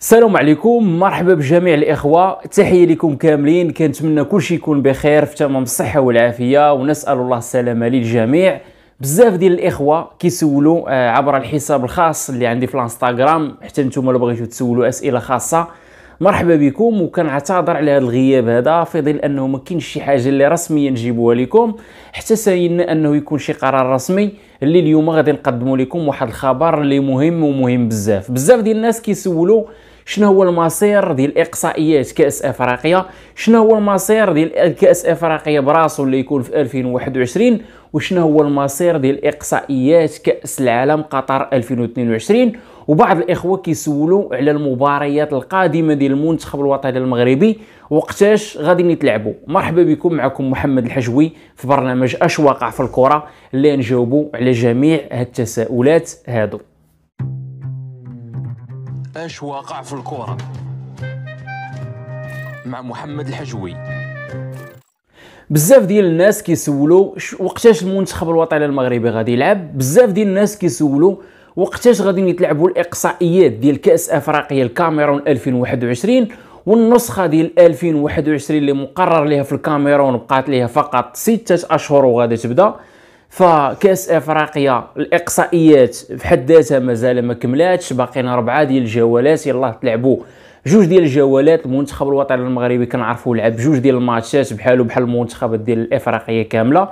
السلام عليكم مرحبا بجميع الاخوه تحيه لكم كاملين كنتمنى كل شيء يكون بخير في تمام الصحه والعافيه ونسال الله السلامه للجميع بزاف ديال الاخوه كيسولوا آه، عبر الحساب الخاص اللي عندي في الانستغرام حتى نتوما لو بغيتو تسولوا اسئله خاصه مرحبا بكم وكنعتذر على هذا الغياب هذا في ظل انه ما كاينش شي حاجه اللي رسميا نجيبوها لكم حتى ساينا انه يكون شي قرار رسمي اللي اليوم غادي نقدموا لكم واحد الخبر اللي مهم ومهم بزاف بزاف ديال الناس كيسولوا شنو هو المصير ديال اقصائيات كاس افريقيا شنو هو المصير ديال كاس افريقيا براسو اللي يكون في 2021 وشنو هو المصير ديال اقصائيات كاس العالم قطر 2022 وبعض الاخوه كيسولوا على المباريات القادمه ديال المنتخب الوطني المغربي وقتاش غادي يتلعبوا مرحبا بكم معكم محمد الحجوي في برنامج اش واقع في الكره اللي نجاوبوا على جميع هاد التساؤلات هادو اش واقع في الكوره مع محمد الحجوي بزاف ديال الناس كيسولوا وقتاش المنتخب الوطني المغربي غادي يلعب بزاف ديال الناس كيسولوا وقتاش غادي يتلعبوا الاقصائيات ديال كاس افريقيا الكاميرون 2021 والنسخه ديال 2021 اللي مقرر لها في الكاميرون بقات لها فقط 6 اشهر وغادي تبدا فكاس افريقيا الاقصائيات حد ذاتها مازال ما كملاتش باقينا ربعه ديال الجولات يلاه تلعبوا جوج ديال الجولات المنتخب الوطني المغربي كنعرفوا لعب جوج ديال الماتشات بحالو بحال المنتخبات ديال الافريقيه كامله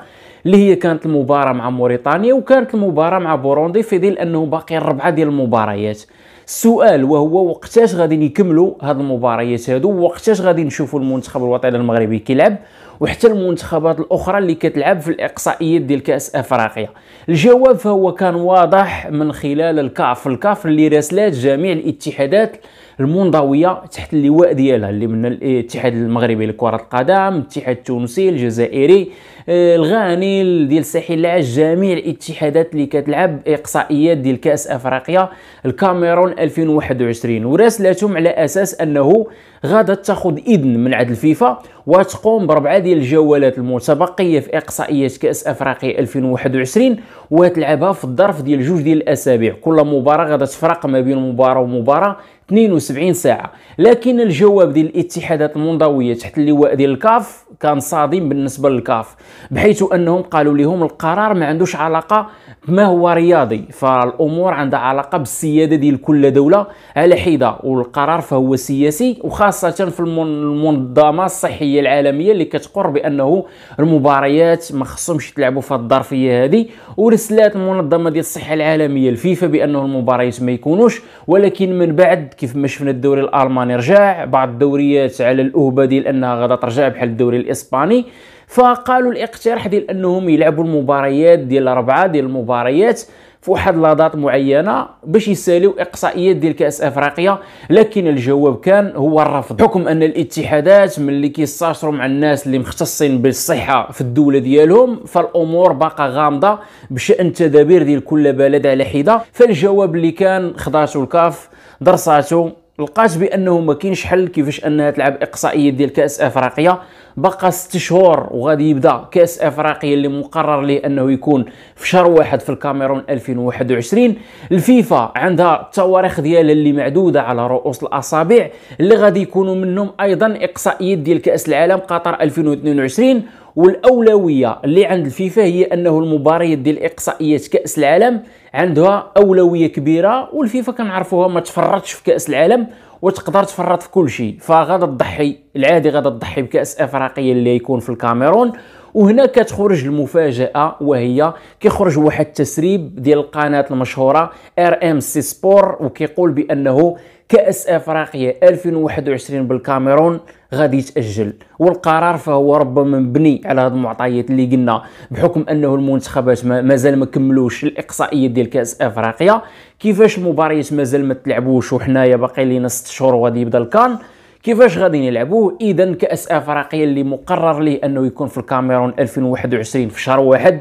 اللي هي كانت المباراه مع موريتانيا وكانت المباراه مع بوروندي في ظل انه باقي ربعه ديال المباريات السؤال وهو وقتاش غادي يكملوا هاد المباريات هادو وقتاش غادي نشوفوا المنتخب الوطني المغربي كيلعب وحتى المنتخبات الاخرى اللي كتلعب في الاقصائيات ديال كاس افريقيا الجواب فهو كان واضح من خلال الكاف الكاف اللي راسلات جميع الاتحادات المنضويه تحت اللواء ديالها اللي من الاتحاد المغربي لكره القدم الاتحاد التونسي الجزائري آه، الغاني ديال الساحل العاج جميع الاتحادات اللي كتلعب اقصائيات ديال كاس افريقيا الكاميرون 2021 وراسلتهم على اساس انه غادا تاخذ اذن من عند الفيفا وتقوم بربعه ديال الجولات المتبقيه في اقصائيات كاس افريقيا 2021 وتلعبها في الظرف ديال جوج ديال الاسابيع كل مباراه غادا تفرق ما بين مباراه ومباراه 72 ساعه لكن الجواب ديال الاتحادات المنضويه تحت اللواء ديال الكاف كان صادم بالنسبه للكاف بحيث انهم قالوا لهم القرار ما عندوش علاقه بما هو رياضي فالامور عندها علاقه بالسياده ديال كل دوله على حده والقرار فهو سياسي وخاصه في المنظمه الصحيه العالميه اللي كتقر بانه المباريات ما خصهمش يتلعبوا في الظرفيه هذه ورسلات المنظمه ديال الصحه العالميه الفيفا بانه المباريات ما يكونوش ولكن من بعد كيف ما شفنا الدوري الالماني رجع بعض الدوريات على الاهبه ديال انها غادا ترجع بحال الدوري الاسباني فقالوا الاقتراح ديال انهم يلعبوا المباريات ديال اربعه ديال المباريات في واحد لادات معينه باش يساليو اقصائيات ديال كاس افريقيا لكن الجواب كان هو الرفض حكم ان الاتحادات ملي كيستاشروا مع الناس اللي مختصين بالصحه في الدوله ديالهم فالامور باقا غامضه بشان تدابير ديال كل بلد على حده فالجواب اللي كان خضاتو الكاف درساتو لقات بانه ما كاينش حل كيفاش انها تلعب اقصائيه ديال كاس افريقيا بقى ست شهور وغادي يبدا كاس افريقيا اللي مقرر ليه انه يكون في شهر واحد في الكاميرون 2021 الفيفا عندها التواريخ ديالها اللي معدوده على رؤوس الاصابع اللي غادي يكونوا منهم ايضا اقصائيات ديال كاس العالم قطر 2022 والاولويه اللي عند الفيفا هي انه المباريات ديال اقصائيات كاس العالم عندها اولويه كبيره والفيفا كنعرفوها ما تفرطش في كاس العالم وتقدر تفرط في كل شيء فغادا تضحي العادي غادا تضحي بكاس افريقيا اللي يكون في الكاميرون وهنا كتخرج المفاجاه وهي كيخرج واحد التسريب ديال القناه المشهوره ار ام سي سبور وكيقول بانه كأس أفريقيا 2021 بالكاميرون غادي يتأجل والقرار فهو ربما مبني على هذه المعطيات اللي قلنا بحكم انه المنتخبات مازال ما كملوش الاقصائيه ديال كاس افريقيا كيفاش المباريات مازال ما تلعبوش وحنايا باقي لينا 6 شهور وغادي يبدا الكان كيفاش غادي نلعبوه اذا كاس افريقيا اللي مقرر ليه انه يكون في الكاميرون 2021 في شهر واحد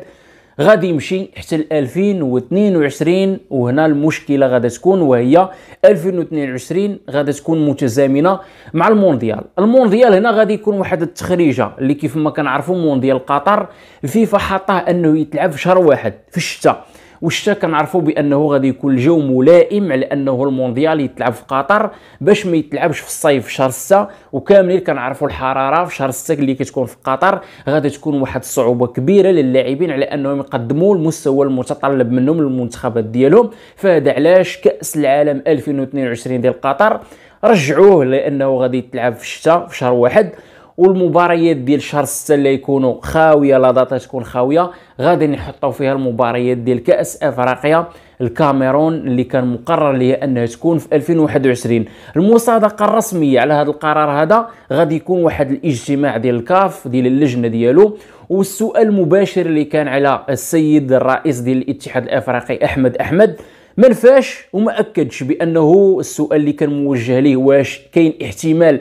غادي يمشي حتى 2022 وهنا المشكله غادي تكون وهي 2022 غادي تكون متزامنه مع المونديال المونديال هنا غادي يكون واحد التخريجه اللي كيف ما كنعرفوا مونديال قطر الفيفا حاطاه انه يتلعب في شهر واحد في الشتاء والشتا كنعرفوا بانه غادي يكون الجو ملائم على انه المونديال يتلعب في قطر باش ما يتلعبش في الصيف في شهر 6 وكاملين كنعرفوا الحراره في شهر 6 اللي كتكون في قطر غادي تكون واحد الصعوبه كبيره للاعبين على انهم يقدموا المستوى المتطلب منهم للمنتخبات ديالهم فهذا علاش كاس العالم 2022 ديال قطر رجعوه لانه غادي يتلعب في الشتاء في شهر واحد والمباريات ديال شهر 6 اللي يكونوا خاويه لا داتا تكون خاويه غادي نحطوا فيها المباريات ديال كاس افريقيا الكاميرون اللي كان مقرر ليها انها تكون في 2021 المصادقه الرسميه على هذا القرار هذا غادي يكون واحد الاجتماع ديال الكاف ديال اللجنه ديالو والسؤال المباشر اللي كان على السيد الرئيس ديال الاتحاد الافريقي احمد احمد ما نفاش وما اكدش بانه السؤال اللي كان موجه ليه واش كاين احتمال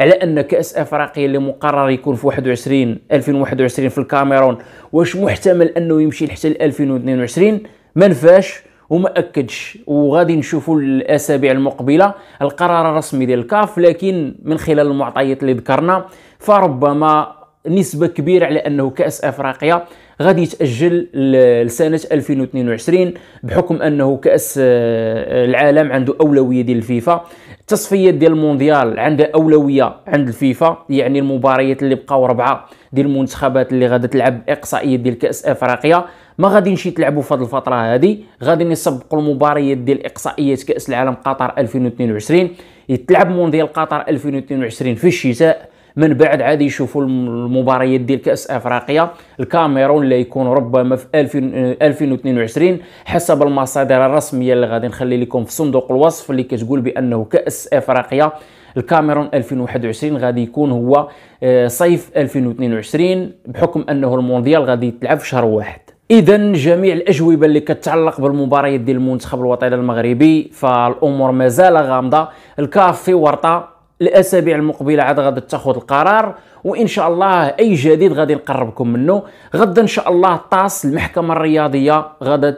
على ان كاس افريقيا اللي مقرر يكون في 21 2021 في الكاميرون واش محتمل انه يمشي حتى 2022 ما نفاش وما اكدش وغادي نشوفوا الاسابيع المقبله القرار الرسمي ديال الكاف لكن من خلال المعطيات اللي ذكرنا فربما نسبه كبيره على انه كاس افريقيا غادي يتاجل لسنه 2022 بحكم انه كاس آه، العالم عنده اولويه ديال الفيفا التصفيات ديال المونديال عندها اولويه عند الفيفا يعني المباريات اللي بقاو ربعه ديال المنتخبات اللي غادي تلعب اقصائيه ديال كاس افريقيا ما نشي تلعبوا في هذه الفتره هذه غادي يسبقوا المباريات ديال اقصائيات كاس العالم قطر 2022 يتلعب مونديال قطر 2022 في الشتاء من بعد عاد يشوفوا المباريات ديال كاس افريقيا الكاميرون اللي يكون ربما في 2022 حسب المصادر الرسميه اللي غادي نخلي لكم في صندوق الوصف اللي كتقول بانه كاس افريقيا الكاميرون 2021 غادي يكون هو آه، صيف 2022 بحكم انه المونديال غادي يتلعب في شهر واحد اذا جميع الاجوبه اللي كتعلق بالمباريات ديال المنتخب الوطني المغربي فالامور مازال غامضه الكاف في ورطه الاسابيع المقبله عاد غادي تاخذ القرار وان شاء الله اي جديد غادي نقربكم منه غدا ان شاء الله طاس المحكمه الرياضيه غادي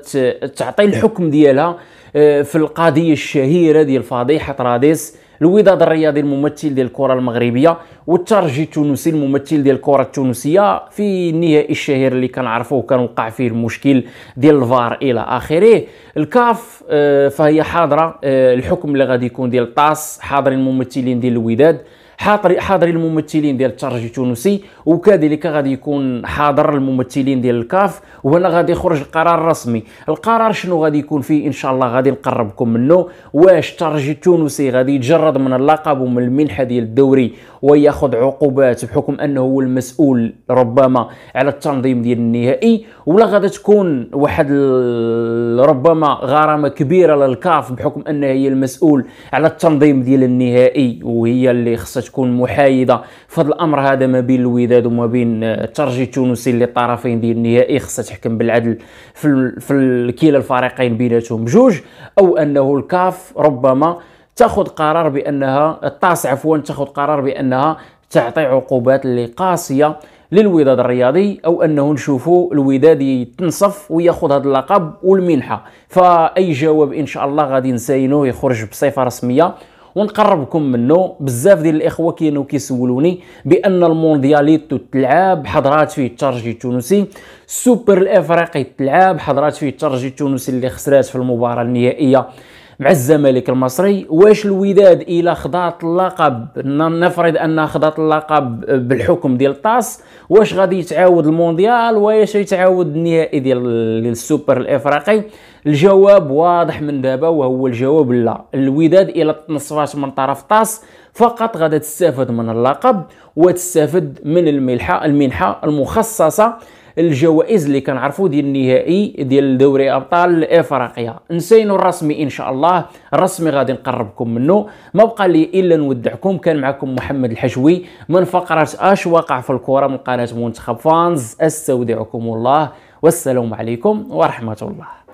تعطي الحكم ديالها آه، في القضيه الشهيره ديال فضيحه راديس الوداد الرياضي الممثل ديال الكره المغربيه والترجي التونسي الممثل ديال الكره التونسيه في النهائي الشهير اللي كنعرفوه كان وقع فيه المشكل ديال الفار الى اخره الكاف آه، فهي حاضره آه، الحكم اللي غادي يكون ديال الطاس حاضرين الممثلين ديال الوداد حاضر حاضر الممثلين ديال الترجي التونسي وكذلك غادي يكون حاضر الممثلين ديال الكاف وهنا غادي يخرج القرار الرسمي القرار شنو غادي يكون فيه ان شاء الله غادي نقربكم منه واش الترجي التونسي غادي يتجرى يتعرض من اللقب ومن المنحه ديال الدوري وياخذ عقوبات بحكم انه هو المسؤول ربما على التنظيم ديال النهائي ولا غادا تكون واحد ربما غرامه كبيره للكاف بحكم انها هي المسؤول على التنظيم ديال النهائي وهي اللي خصها تكون محايده فهاد الامر هذا ما بين الوداد وما بين الترجي التونسي اللي الطرفين ديال النهائي خصها تحكم بالعدل في في كلا الفريقين بيناتهم بجوج او انه الكاف ربما تاخذ قرار بانها الطاس عفوا تاخذ قرار بانها تعطي عقوبات اللي قاسيه للوداد الرياضي او انه نشوفوا الوداد يتنصف وياخذ هذا اللقب والمنحه فاي جواب ان شاء الله غادي نساينوه يخرج بصفه رسميه ونقربكم منه بزاف ديال الاخوه كانوا كيسولوني بان الموندياليتو تلعب حضرات فيه الترجي التونسي السوبر الافريقي تلعب حضرات فيه الترجي التونسي اللي خسرات في المباراه النهائيه مع الزمالك المصري واش الوداد الى خضات اللقب نفرض انها خضات اللقب بالحكم ديال الطاس واش غادي يتعاود المونديال واش يتعاود النهائي ديال السوبر الافريقي الجواب واضح من دابا وهو الجواب لا الوداد الى تنصفات من طرف طاس فقط غادا تستافد من اللقب وتستافد من الملحه المنحه المخصصه الجوائز اللي كنعرفوا ديال النهائي ديال دوري ابطال افريقيا نسينو الرسمي ان شاء الله الرسمي غادي نقربكم منه ما بقى لي الا نودعكم كان معكم محمد الحشوي من فقره اش وقع في الكره من قناه منتخب فانز استودعكم الله والسلام عليكم ورحمه الله